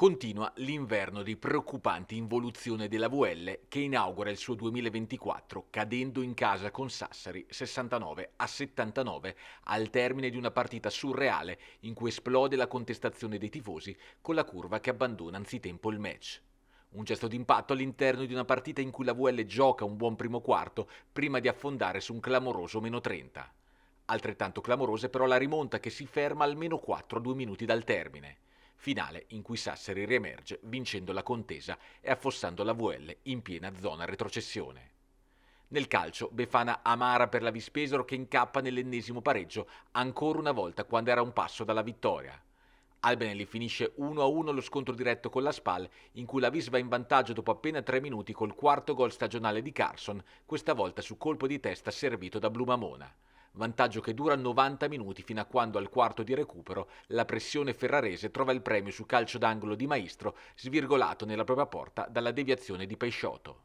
Continua l'inverno di preoccupante involuzione della VL che inaugura il suo 2024 cadendo in casa con Sassari 69 a 79 al termine di una partita surreale in cui esplode la contestazione dei tifosi con la curva che abbandona anzitempo il match. Un gesto d'impatto all'interno di una partita in cui la VL gioca un buon primo quarto prima di affondare su un clamoroso meno 30. Altrettanto clamorosa è però la rimonta che si ferma almeno 4 a 2 minuti dal termine finale in cui Sassari riemerge vincendo la contesa e affossando la VL in piena zona retrocessione. Nel calcio, Befana amara per la Vispesaro che incappa nell'ennesimo pareggio ancora una volta quando era un passo dalla vittoria. Albenelli finisce 1-1 lo scontro diretto con la SPAL, in cui la Vis va in vantaggio dopo appena tre minuti col quarto gol stagionale di Carson, questa volta su colpo di testa servito da Blumamona vantaggio che dura 90 minuti fino a quando al quarto di recupero la pressione ferrarese trova il premio su calcio d'angolo di Maestro svirgolato nella propria porta dalla deviazione di Pesciotto.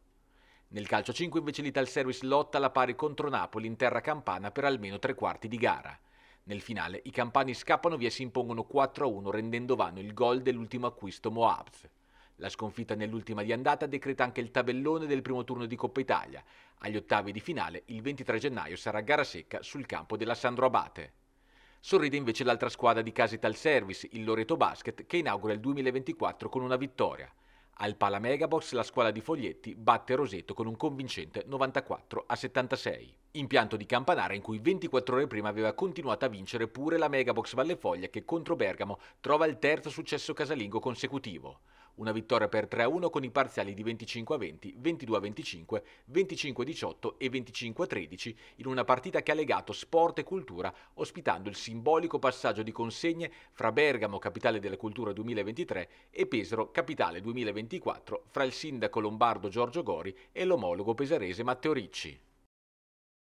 Nel calcio 5 invece l'Ital Service lotta alla pari contro Napoli in terra campana per almeno tre quarti di gara. Nel finale i campani scappano via e si impongono 4-1 rendendo vano il gol dell'ultimo acquisto Moabs. La sconfitta nell'ultima di andata decreta anche il tabellone del primo turno di Coppa Italia. Agli ottavi di finale, il 23 gennaio sarà gara secca sul campo della Sandro Abate. Sorride invece l'altra squadra di Casital Service, il Loreto Basket, che inaugura il 2024 con una vittoria. Al Pala Megabox la squadra di Foglietti batte Roseto con un convincente 94 a 76. Impianto di Campanara in cui 24 ore prima aveva continuato a vincere pure la Megabox Valle Foglia che contro Bergamo trova il terzo successo casalingo consecutivo. Una vittoria per 3-1 con i parziali di 25-20, 22-25, 25-18 e 25-13 in una partita che ha legato sport e cultura, ospitando il simbolico passaggio di consegne fra Bergamo, capitale della cultura 2023, e Pesaro, capitale 2024, fra il sindaco lombardo Giorgio Gori e l'omologo pesarese Matteo Ricci.